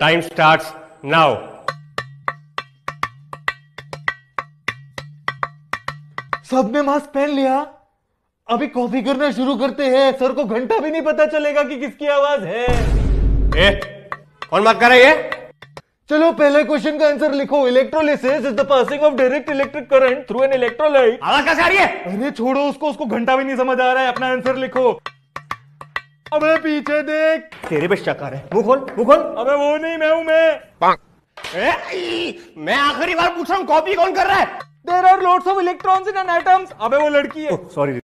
time start now सब ने mask पहन लिया अभी कॉफी करना शुरू करते हैं सर को घंटा भी नहीं पता चलेगा कि किसकी आवाज है ए, कौन बात कर रही है चलो पहले क्वेश्चन का आंसर लिखो electrolysis is the passing of direct electric current through an electrolyte आवाज कैसे आ रही है अरे छोड़ो उसको उसको घंटा भी नहीं समझ आ रहा है अपना आंसर लिखो अबे पीछे देख तेरे पे शक आ रहा है मुंह खोल मुंह खोल अबे वो नहीं मैं हूं मैं मैं आखिरी बार पूछ रहा हूँ कॉपी कौन कर रहा है there are lots of electrons in an atoms अबे वो लड़की है सॉरी oh,